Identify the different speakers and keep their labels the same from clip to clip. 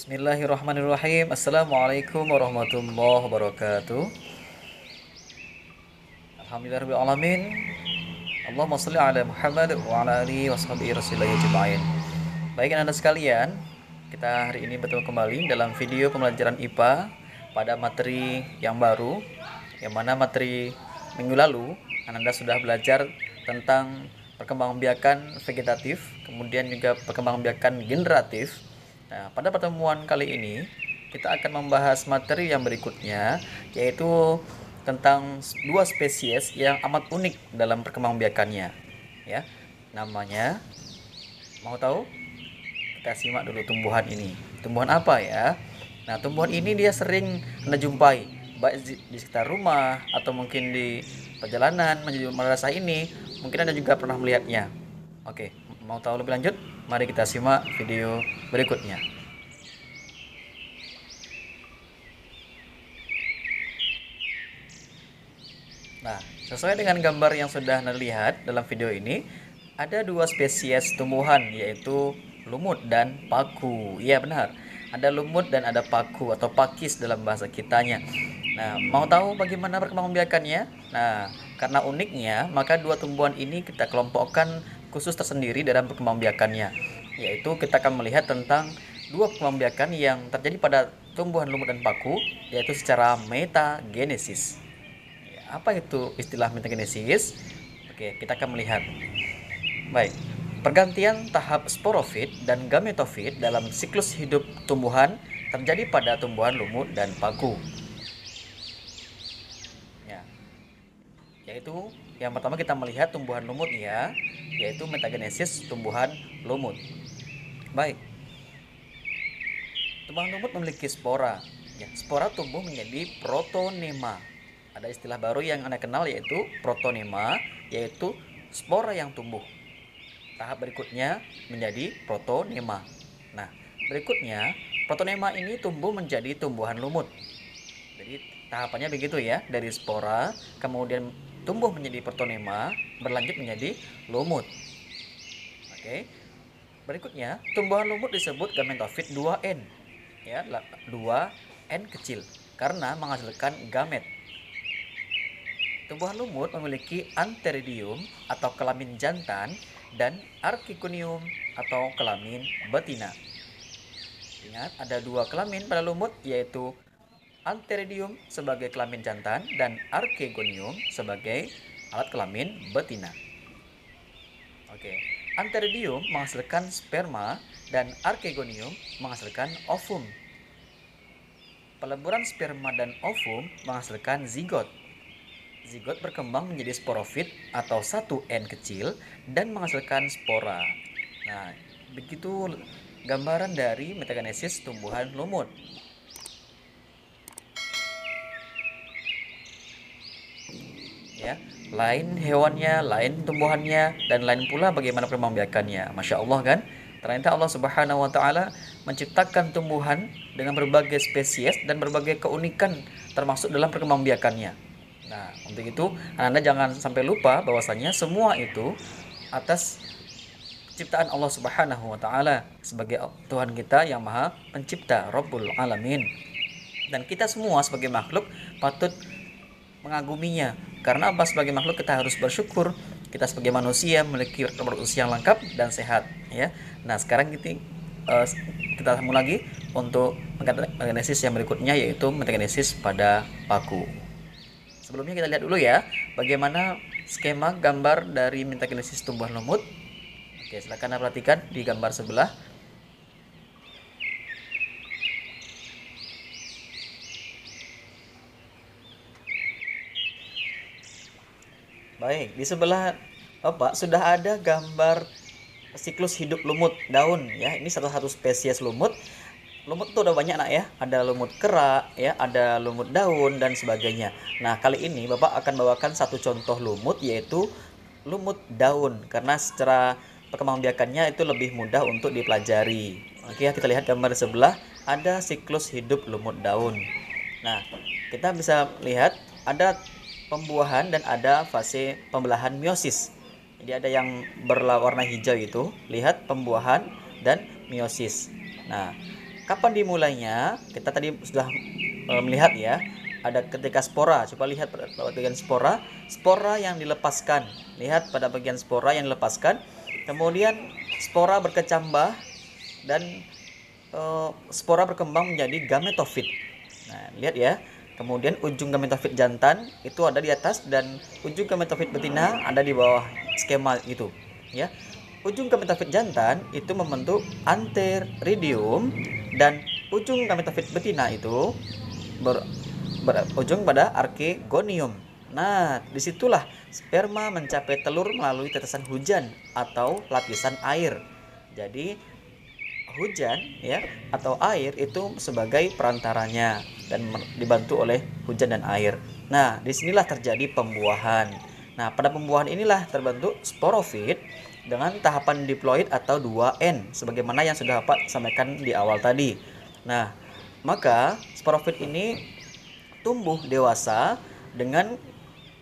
Speaker 1: Bismillahirrahmanirrahim. Assalamualaikum warahmatullahi wabarakatuh. Alhamdulillahirabbil alamin. Allahumma shalli ala Muhammad wa ala wa washabihi rasulillah ajmain. Baik Anda sekalian, kita hari ini bertemu kembali dalam video pembelajaran IPA pada materi yang baru yang mana materi minggu lalu Anda sudah belajar tentang perkembangbiakan vegetatif, kemudian juga perkembangbiakan generatif Nah, pada pertemuan kali ini kita akan membahas materi yang berikutnya yaitu tentang dua spesies yang amat unik dalam perkembangbiakannya. Ya. Namanya mau tahu? Kita simak dulu tumbuhan ini. Tumbuhan apa ya? Nah, tumbuhan ini dia sering Anda jumpai baik di, sekitar rumah atau mungkin di perjalanan menuju madrasah ini. Mungkin Anda juga pernah melihatnya. Oke. Okay. Mau tahu lebih lanjut? Mari kita simak video berikutnya. Nah, sesuai dengan gambar yang sudah Anda lihat dalam video ini, ada dua spesies tumbuhan yaitu lumut dan paku. Iya benar. Ada lumut dan ada paku atau pakis dalam bahasa kitanya. Nah, mau tahu bagaimana perkembangbiakannya? Nah, karena uniknya, maka dua tumbuhan ini kita kelompokkan khusus tersendiri dalam perkembangbiakannya, yaitu kita akan melihat tentang dua perkembangbiakan yang terjadi pada tumbuhan lumut dan paku, yaitu secara metagenesis. Apa itu istilah metagenesis? Oke, kita akan melihat. Baik, pergantian tahap sporofit dan gametofit dalam siklus hidup tumbuhan terjadi pada tumbuhan lumut dan paku. Ya. Yaitu yang pertama kita melihat tumbuhan lumut ya, yaitu metagenesis tumbuhan lumut. Baik. Tumbuhan lumut memiliki spora. Ya, spora tumbuh menjadi protonema. Ada istilah baru yang Anda kenal yaitu protonema, yaitu spora yang tumbuh. Tahap berikutnya menjadi protonema. Nah, berikutnya protonema ini tumbuh menjadi tumbuhan lumut. Jadi tahapannya begitu ya, dari spora kemudian tumbuh menjadi protonema, berlanjut menjadi lumut. Oke. Berikutnya, tumbuhan lumut disebut gametofit 2N. Ya, 2N kecil karena menghasilkan gamet. Tumbuhan lumut memiliki anteridium atau kelamin jantan dan archiconium atau kelamin betina. Ingat, ada dua kelamin pada lumut yaitu Anteridium sebagai kelamin jantan dan Archegonium sebagai alat kelamin betina. Oke, Anteridium menghasilkan sperma dan Archegonium menghasilkan ovum. Peleburan sperma dan ovum menghasilkan zigot. Zigot berkembang menjadi sporofit atau satu N kecil dan menghasilkan spora. Nah, begitu gambaran dari metagenesis tumbuhan lumut. ya lain hewannya lain tumbuhannya dan lain pula bagaimana perkembangbiakannya masya Allah kan ternyata Allah Subhanahu Wa Taala menciptakan tumbuhan dengan berbagai spesies dan berbagai keunikan termasuk dalam perkembangbiakannya nah untuk itu anda jangan sampai lupa bahwasanya semua itu atas ciptaan Allah Subhanahu wa taala sebagai Tuhan kita yang Maha Pencipta Rabbul Alamin. Dan kita semua sebagai makhluk patut mengaguminya, karena apa sebagai makhluk kita harus bersyukur kita sebagai manusia memiliki rekor usia yang lengkap dan sehat ya. Nah, sekarang kita uh, kita sambung lagi untuk metagenesis yang berikutnya yaitu metagenesis pada paku. Sebelumnya kita lihat dulu ya bagaimana skema gambar dari metagenesis tumbuhan lumut. Oke, silakan perhatikan di gambar sebelah Baik, di sebelah Bapak sudah ada gambar siklus hidup lumut daun ya. Ini salah satu spesies lumut. Lumut itu udah banyak nak ya. Ada lumut kerak ya, ada lumut daun dan sebagainya. Nah, kali ini Bapak akan bawakan satu contoh lumut yaitu lumut daun karena secara perkembangbiakannya itu lebih mudah untuk dipelajari. Oke, ya, kita lihat gambar sebelah ada siklus hidup lumut daun. Nah, kita bisa lihat ada pembuahan dan ada fase pembelahan meiosis. Jadi ada yang berwarna hijau itu, lihat pembuahan dan meiosis. Nah, kapan dimulainya? Kita tadi sudah e, melihat ya, ada ketika spora. Coba lihat pada bagian spora, spora yang dilepaskan. Lihat pada bagian spora yang dilepaskan. Kemudian spora berkecambah dan e, spora berkembang menjadi gametofit. Nah, lihat ya. Kemudian ujung gametofit jantan itu ada di atas dan ujung gametofit betina ada di bawah skema itu, ya. Ujung gametofit jantan itu membentuk anteridium dan ujung gametofit betina itu ber, berujung pada arkegonium. Nah, disitulah sperma mencapai telur melalui tetesan hujan atau lapisan air. Jadi, hujan ya atau air itu sebagai perantaranya dan dibantu oleh hujan dan air. Nah, disinilah terjadi pembuahan. Nah, pada pembuahan inilah terbentuk sporofit dengan tahapan diploid atau 2N sebagaimana yang sudah Pak sampaikan di awal tadi. Nah, maka sporofit ini tumbuh dewasa dengan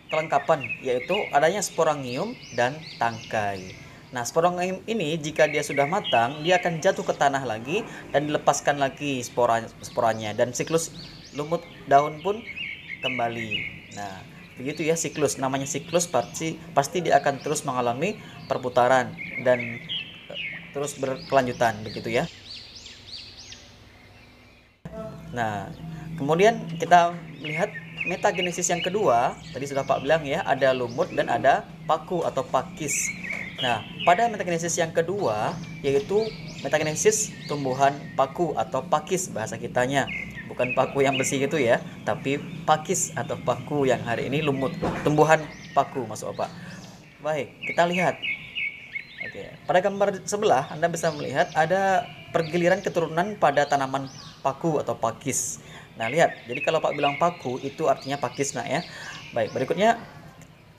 Speaker 1: kelengkapan yaitu adanya sporangium dan tangkai. Nah, sporong ini jika dia sudah matang, dia akan jatuh ke tanah lagi dan dilepaskan lagi spora sporanya dan siklus lumut daun pun kembali. Nah, begitu ya siklus. Namanya siklus pasti pasti dia akan terus mengalami perputaran dan eh, terus berkelanjutan begitu ya. Nah, kemudian kita melihat metagenesis yang kedua, tadi sudah Pak bilang ya, ada lumut dan ada paku atau pakis. Nah, pada metagenesis yang kedua yaitu metagenesis tumbuhan paku atau pakis bahasa kitanya. Bukan paku yang besi gitu ya, tapi pakis atau paku yang hari ini lumut. Tumbuhan paku masuk apa? Baik, kita lihat. Oke, pada gambar sebelah Anda bisa melihat ada pergiliran keturunan pada tanaman paku atau pakis. Nah, lihat. Jadi kalau Pak bilang paku itu artinya pakis, Nak ya. Baik, berikutnya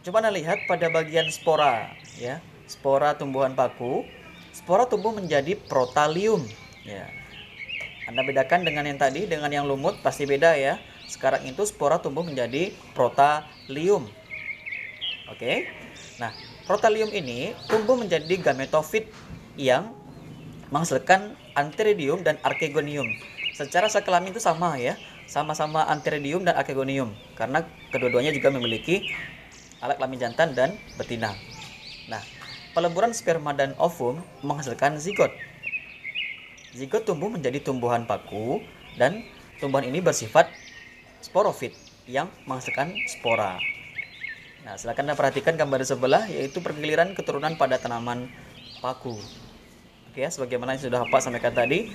Speaker 1: coba Anda lihat pada bagian spora ya spora tumbuhan paku, spora tumbuh menjadi protalium. Ya. Anda bedakan dengan yang tadi dengan yang lumut pasti beda ya. Sekarang itu spora tumbuh menjadi protalium. Oke. Nah, protalium ini tumbuh menjadi gametofit yang menghasilkan anteridium dan arkegonium. Secara sekelamin itu sama ya, sama-sama anteridium dan arkegonium karena kedua-duanya juga memiliki alat kelamin jantan dan betina. Nah, Peleburan sperma dan ovum menghasilkan zigot. Zigot tumbuh menjadi tumbuhan paku dan tumbuhan ini bersifat sporofit yang menghasilkan spora. Nah, silakan Anda perhatikan gambar sebelah yaitu pergiliran keturunan pada tanaman paku. Oke, ya, sebagaimana yang sudah Pak sampaikan tadi,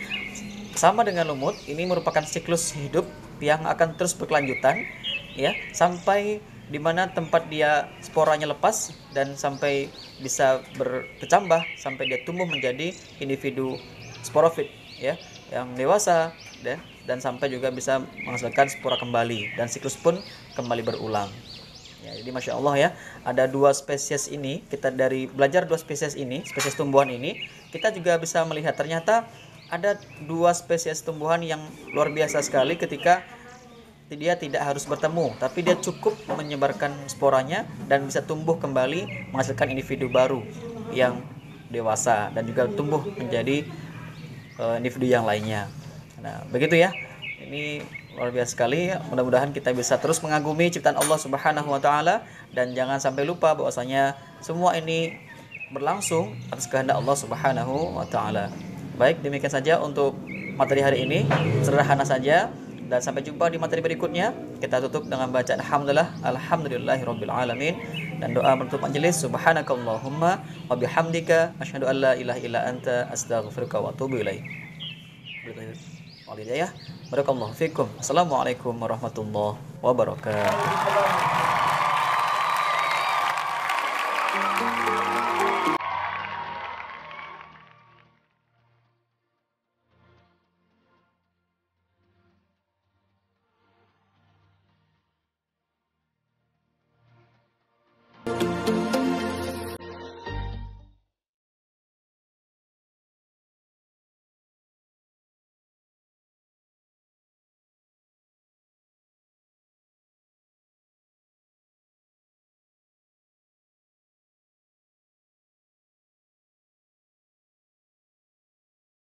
Speaker 1: sama dengan lumut, ini merupakan siklus hidup yang akan terus berkelanjutan ya sampai di mana tempat dia sporanya lepas dan sampai bisa berkecambah sampai dia tumbuh menjadi individu sporofit ya yang dewasa ya, dan sampai juga bisa menghasilkan spora kembali dan siklus pun kembali berulang. Ya, jadi masya Allah ya ada dua spesies ini kita dari belajar dua spesies ini spesies tumbuhan ini kita juga bisa melihat ternyata ada dua spesies tumbuhan yang luar biasa sekali ketika dia tidak harus bertemu, tapi dia cukup menyebarkan sporanya dan bisa tumbuh kembali menghasilkan individu baru yang dewasa dan juga tumbuh menjadi uh, individu yang lainnya. Nah, begitu ya. Ini luar biasa sekali. Mudah-mudahan kita bisa terus mengagumi ciptaan Allah Subhanahu wa taala dan jangan sampai lupa bahwasanya semua ini berlangsung atas kehendak Allah Subhanahu wa taala. Baik, demikian saja untuk materi hari ini. Sederhana saja dan sampai jumpa di materi berikutnya. Kita tutup dengan bacaan alhamdulillah alhamdulillahirabbil alamin dan doa penutup majelis subhanakallahumma wa bihamdika asyhadu an la ilaha illa anta astaghfiruka wa atubu ilaik. Walidayah. Ya. Assalamualaikum warahmatullahi wabarakatuh.